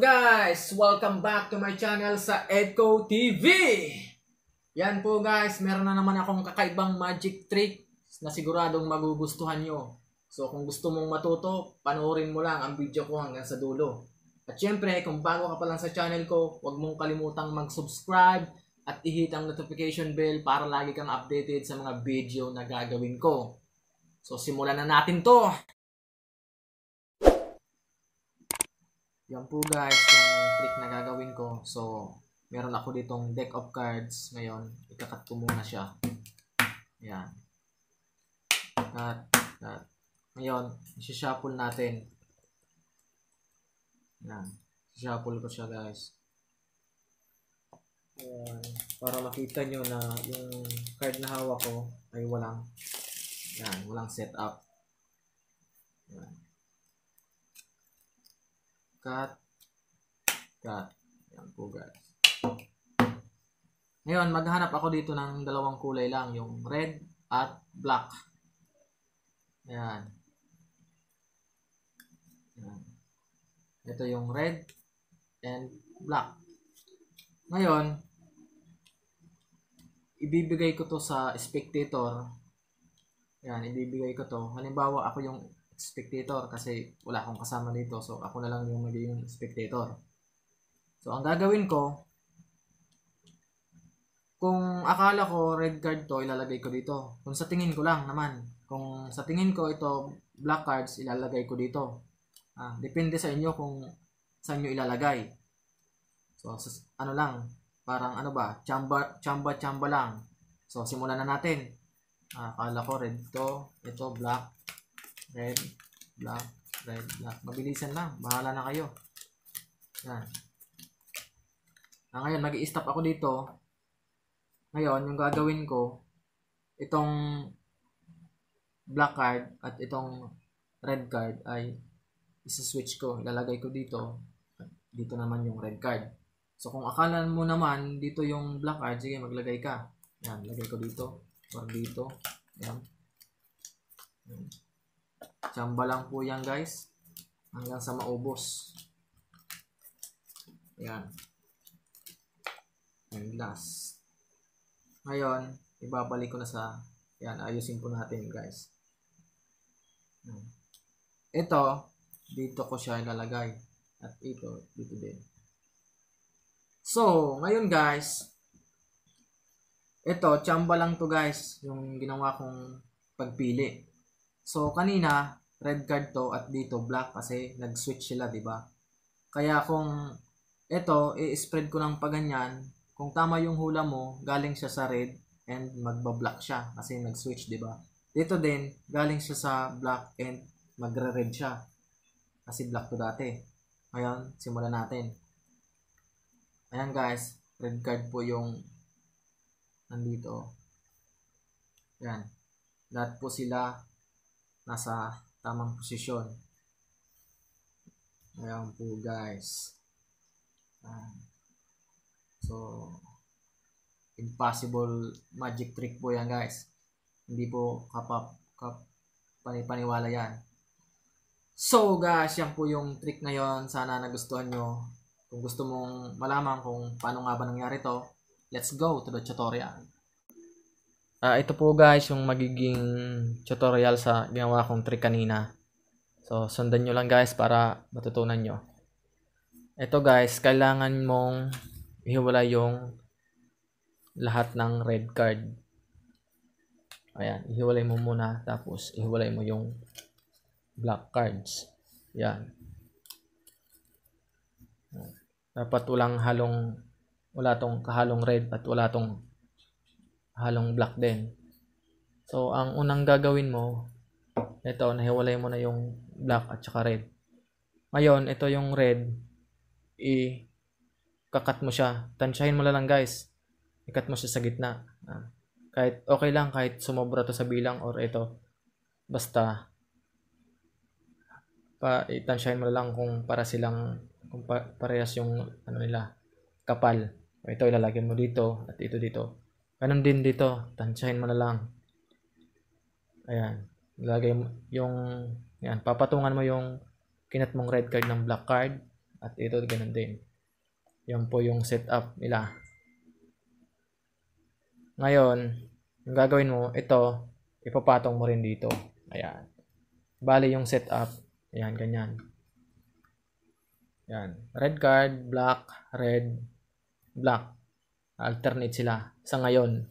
guys! Welcome back to my channel sa Edco TV! Yan po guys, meron na naman akong kakaibang magic trick na siguradong magugustuhan nyo. So kung gusto mong matuto, panoorin mo lang ang video ko hanggang sa dulo. At syempre, kung bago ka pa lang sa channel ko, huwag mong kalimutang mag-subscribe at ihit ang notification bell para lagi kang updated sa mga video na gagawin ko. So simulan na natin to! Yan po guys yung trick na gagawin ko. So, meron ako ditong deck of cards. Ngayon, ikakat ko muna siya. Yan. Cut, cut. Ngayon, isi-shuffle natin. Yan. Isi-shuffle ko siya guys. Ayan. Para makita nyo na yung card na hawak ko ay walang yan, walang setup. Yan cut, cut. Yan po guys. Ngayon, maghanap ako dito ng dalawang kulay lang, yung red at black. Yan. Yan. Ito yung red and black. Ngayon, ibibigay ko to sa spectator. Yan, ibibigay ko to. Halimbawa, ako yung spectator kasi wala akong kasama dito. So, ako na lang yung magiging spectator. So, ang gagawin ko, kung akala ko red card to, ilalagay ko dito. Kung sa tingin ko lang naman. Kung sa tingin ko ito black cards, ilalagay ko dito. Ah, depende sa inyo kung saan nyo ilalagay. So, ano lang, parang ano ba, chamba, chamba, chamba lang. So, simulan na natin. Ah, akala ko red to, ito black, red, black, red, black. Mabilisan lang. Bahala na kayo. Yan. Ah, ngayon, mag stop ako dito. Ngayon, yung gagawin ko, itong black card at itong red card ay isa-switch ko. Ilalagay ko dito. Dito naman yung red card. So, kung akala mo naman dito yung black card, sige, maglagay ka. Yan, lagay ko dito. Or dito. Yan. Yan. Tsamba lang po yan guys. Hanggang sa maubos. Ayan. And last. Ngayon, ibabalik ko na sa, ayan, ayusin po natin guys. Ito, dito ko siya ilalagay. At ito, dito din. So, ngayon guys, ito, chamba lang to guys, yung ginawa kong pagpili. So, kanina, red card to at dito black kasi nag-switch sila, 'di ba? Kaya kung ito, i-spread ko ng paganyan, kung tama yung hula mo, galing siya sa red and magba-black siya kasi nag-switch, 'di ba? Dito din, galing siya sa black and magre-red siya kasi black to dati. Ayun, simulan natin. Ayan guys, red card po yung nandito. Yan. Lahat po sila nasa tamang posisyon. Ayan po guys. Ayan. So, impossible magic trick po yan guys. Hindi po kapap, kap, panipaniwala yan. So guys, yan po yung trick ngayon. Sana nagustuhan nyo. Kung gusto mong malaman kung paano nga ba nangyari to, let's go to the tutorial. Uh, ito po guys yung magiging tutorial sa ginawa kong trick kanina. So, sundan nyo lang guys para matutunan nyo. Ito guys, kailangan mong ihiwalay yung lahat ng red card. Ayan, ihiwalay mo muna tapos ihiwalay mo yung black cards. Ayan. Dapat walang halong wala tong kahalong red at wala tong halong black din. So, ang unang gagawin mo, ito, nahiwalay mo na yung black at saka red. Ngayon, ito yung red, i kakat mo siya. Tansyahin mo lang guys. Ikat mo siya sa gitna. Ah, kahit okay lang, kahit sumobra to sa bilang or ito. Basta, pa, itansyahin mo lang kung para silang, kung pa, parehas yung, ano nila, kapal. Ito ilalagay mo dito at ito dito. Ganun din dito. Tansyahin mo na lang. Ayan. Lagay mo yung... yan, Papatungan mo yung kinat mong red card ng black card. At ito, ganun din. Yan po yung setup nila. Ngayon, yung gagawin mo, ito, ipapatong mo rin dito. Ayan. Bali yung setup. Ayan, ganyan. Ayan. Red card, black, red, black. Alternate sila sa ngayon.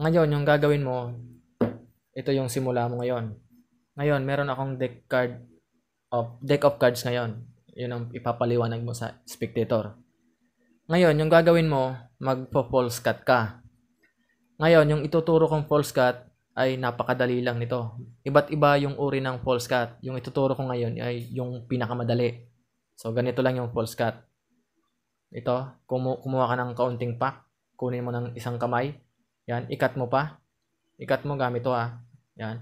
Ngayon, yung gagawin mo, ito yung simula mo ngayon. Ngayon, meron akong deck card of deck of cards ngayon. Yun ang ipapaliwanag mo sa spectator. Ngayon, yung gagawin mo, magpo-false cut ka. Ngayon, yung ituturo kong false cut ay napakadali lang nito. Iba't iba yung uri ng false cut. Yung ituturo ko ngayon ay yung pinakamadali. So, ganito lang yung false cut. Ito, kumu kumuha ka ng kaunting pack. Kunin mo ng isang kamay. Yan, ikat mo pa. Ikat mo gamit to ha. Ah. Yan.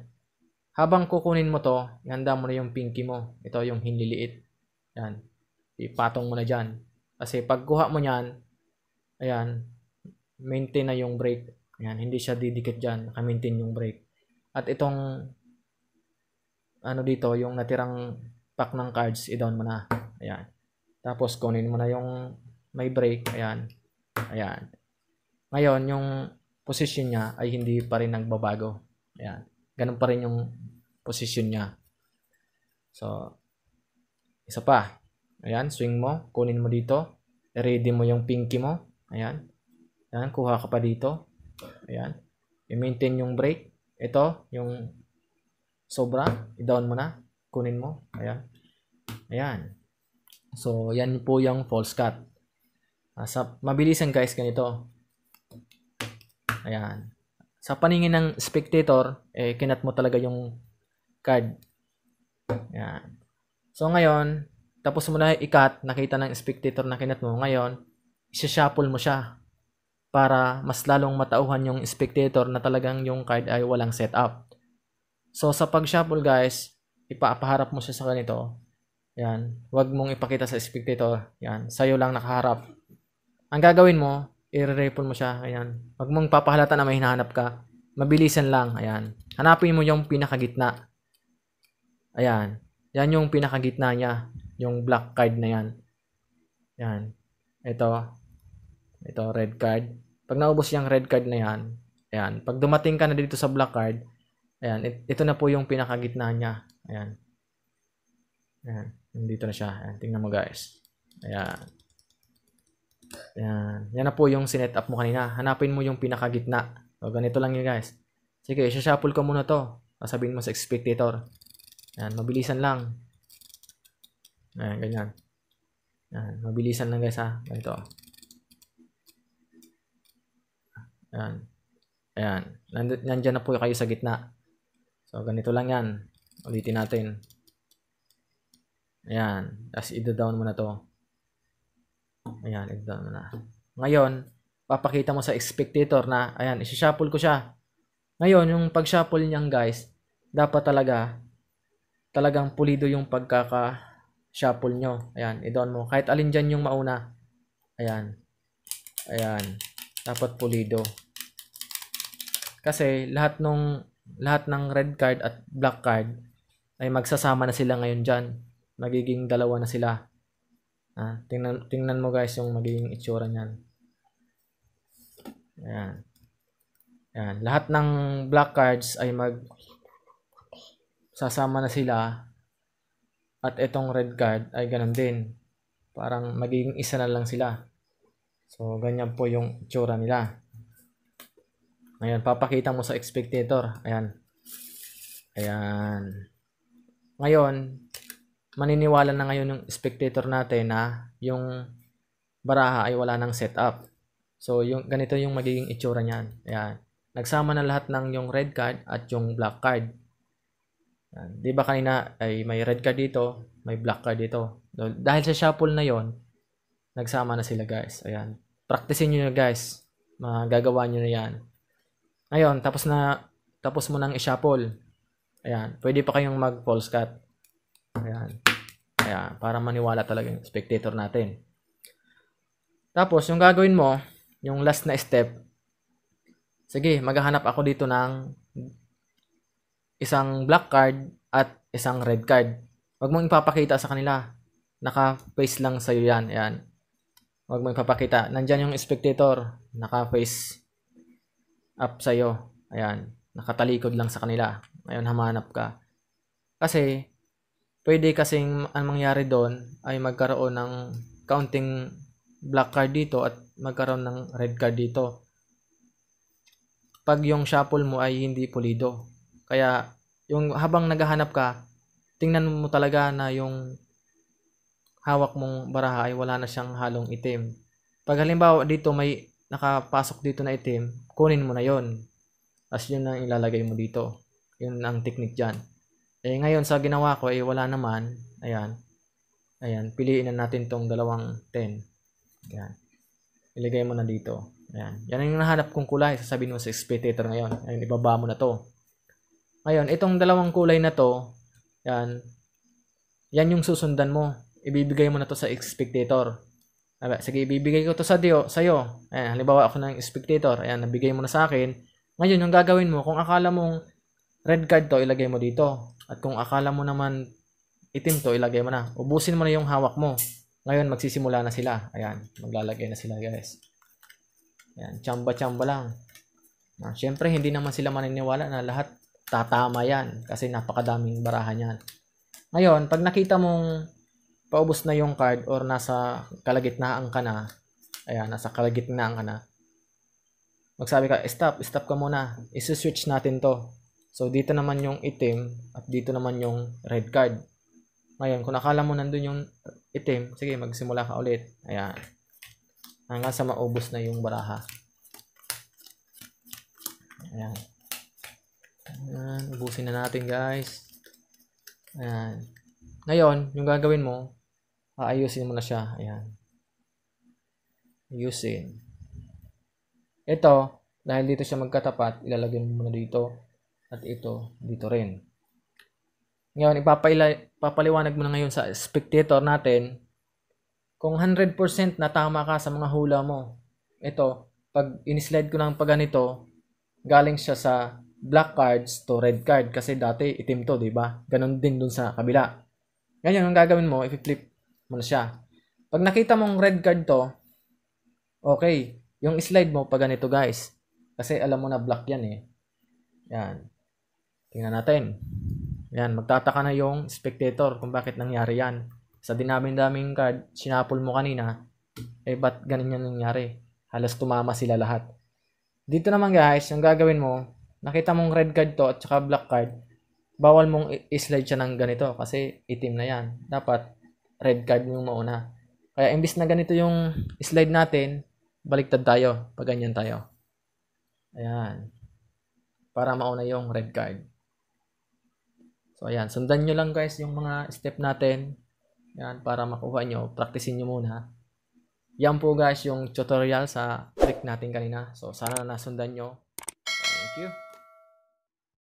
Habang kukunin mo to, ihanda mo na yung pinky mo. Ito yung hinliliit. Yan. Ipatong mo na dyan. Kasi pagkuha mo yan, ayan, maintain na yung break, yan, hindi siya didikit dyan. Naka-maintain yung break. At itong ano dito, yung natirang pack ng cards, i-down mo na. Ayan. Tapos kunin mo na yung may break, ayan. Ayan. Ngayon, yung position niya ay hindi pa rin nagbabago. Ayan. Ganun pa rin yung position niya. So, isa pa. Ayan, swing mo. Kunin mo dito. Ready mo yung pinky mo. Ayan. Ayan, kuha ka pa dito. Ayan. I-maintain yung break. Ito, yung sobra. I-down mo na. Kunin mo. Ayan. Ayan. So, yan po yung false cut. Uh, sa, mabilisan guys, ganito. Ayan. Sa paningin ng spectator, eh, kinat mo talaga yung card. Ayan. So ngayon, tapos mo na i ikat, nakita ng spectator na kinat mo. Ngayon, i-shuffle mo siya para mas lalong matauhan yung spectator na talagang yung card ay walang setup. So sa pag-shuffle guys, ipapaharap mo siya sa ganito. Yan. Huwag mong ipakita sa spectator. Yan. Sa'yo lang nakaharap. Ang gagawin mo, i-ripple mo siya. Ayan. Huwag mong papahalata na may hinahanap ka. Mabilisan lang. Ayan. Hanapin mo yung pinakagitna. Ayan. Yan yung pinakagitna niya. Yung black card na yan. Ayan. Ito. Ito, red card. Pag naubos yung red card na yan, ayan. Pag dumating ka na dito sa black card, ayan, ito na po yung pinakagitna niya. Ayan. Ayan. Nandito na siya. Ayan. Tingnan mo guys. Ayan. Yan. Yan na po yung sinet up mo kanina. Hanapin mo yung pinakagitna. So, ganito lang yun guys. Sige, i-shuffle ko muna to. Sabihin mo sa spectator. Yan, mabilisan lang. Ayan, ganyan. Ayan, mabilisan lang guys ha. Ganito. Ayan. Ayan. Nand nandyan na po kayo sa gitna. So, ganito lang yan. Ulitin natin. Ayan. Tapos, i-down mo na to. Ayan, i na. Ngayon, papakita mo sa spectator na, ayan, isi-shuffle ko siya. Ngayon, yung pag-shuffle niyan, guys, dapat talaga, talagang pulido yung pagkaka-shuffle nyo. Ayan, i-down mo. Kahit alin dyan yung mauna. Ayan. Ayan. Dapat pulido. Kasi, lahat nung, lahat ng red card at black card, ay magsasama na sila ngayon dyan. Magiging dalawa na sila. Ah, tingnan, tingnan mo guys yung magiging itsura niyan. Ayan. Ayan. Lahat ng black cards ay mag sasama na sila at itong red card ay ganun din. Parang magiging isa na lang sila. So, ganyan po yung itsura nila. Ngayon, papakita mo sa expectator. Ayan. Ayan. Ngayon, maniniwala na ngayon yung spectator natin na yung baraha ay wala ng setup. So, yung, ganito yung magiging itsura niyan. Ayan. Nagsama na lahat ng yung red card at yung black card. Di ba kanina ay may red card dito, may black card dito. Dahil sa shuffle na yon nagsama na sila guys. Ayan. Practicein niyo na guys. Magagawa niyo na yan. Ngayon, tapos na, tapos mo nang i-shuffle. Ayan. Pwede pa kayong mag-false cut. Ayan. Ayan. Para maniwala talaga yung spectator natin. Tapos, yung gagawin mo, yung last na step, sige, maghahanap ako dito ng isang black card at isang red card. Huwag mong ipapakita sa kanila. Naka-face lang sa'yo yan. Ayan. Huwag mong ipapakita. Nandyan yung spectator. Naka-face up sa'yo. Ayan. Nakatalikod lang sa kanila. Ngayon, hamanap ka. Kasi, pwede kasing ang mangyari doon ay magkaroon ng counting black card dito at magkaroon ng red card dito. Pag yung shuffle mo ay hindi pulido. Kaya yung habang naghahanap ka, tingnan mo talaga na yung hawak mong baraha ay wala na siyang halong itim. Pag halimbawa dito may nakapasok dito na itim, kunin mo na yon. Tapos yun ang ilalagay mo dito. Yun ang technique dyan. Eh ngayon sa ginawa ko ay eh, wala naman. Ayan. Ayan, piliin na natin tong dalawang 10. Ayan. Ilagay mo na dito. Ayan. Yan ang nahanap kong kulay. Sasabihin mo sa spectator ngayon. Ayan, ibaba mo na to. Ngayon, itong dalawang kulay na to, yan, yan yung susundan mo. Ibibigay mo na to sa spectator. Aba, sige, ibibigay ko to sa Dio, sa'yo. Ayan, halimbawa ako ng spectator. Ayan, nabigay mo na sa akin. Ngayon, yung gagawin mo, kung akala mong red card to, ilagay mo dito. At kung akala mo naman itim to, ilagay mo na. Ubusin mo na yung hawak mo. Ngayon, magsisimula na sila. Ayan, maglalagay na sila guys. Ayan, chamba-chamba lang. Ah, Siyempre, hindi naman sila maniniwala na lahat tatama yan kasi napakadaming barahan yan. Ngayon, pag nakita mong paubos na yung card or nasa kalagitnaan ka na, ayan, nasa kalagitnaan ka na, magsabi ka, stop, stop ka muna. Isuswitch natin to So, dito naman yung itim at dito naman yung red card. Ngayon, kung nakala mo nandun yung itim, sige, magsimula ka ulit. Ayan. Hanggang sa maubos na yung baraha. Ayan. Ayan. Ubusin na natin, guys. Ayan. Ngayon, yung gagawin mo, aayusin mo na siya. Ayan. Ayusin. Ito, dahil dito siya magkatapat, ilalagay mo muna dito at ito dito rin. Ngayon, ipapaliwanag mo na ngayon sa spectator natin kung 100% na tama ka sa mga hula mo. Ito, pag inislide ko ng paganito, galing siya sa black cards to red card kasi dati itim to, di ba? Ganon din dun sa kabila. Ganyan ang gagawin mo, i-flip mo na siya. Pag nakita mong red card to, okay, yung slide mo pa ganito guys. Kasi alam mo na black yan eh. Yan. Tingnan natin. Yan, magtataka na yung spectator kung bakit nangyari yan. Sa dinaming-daming card, sinapol mo kanina, eh ba't ganun yan nangyari? Halos tumama sila lahat. Dito naman guys, yung gagawin mo, nakita mong red card to at saka black card, bawal mong i-slide siya ng ganito kasi itim na yan. Dapat red card yung mauna. Kaya imbis na ganito yung slide natin, baliktad tayo pag ganyan tayo. Ayan. Para mauna yung red card. So, ayan. Sundan nyo lang guys yung mga step natin. Yan, para makuha nyo. Practicein nyo muna. Yan po guys yung tutorial sa trick natin kanina. So, sana nasundan nyo. Thank you.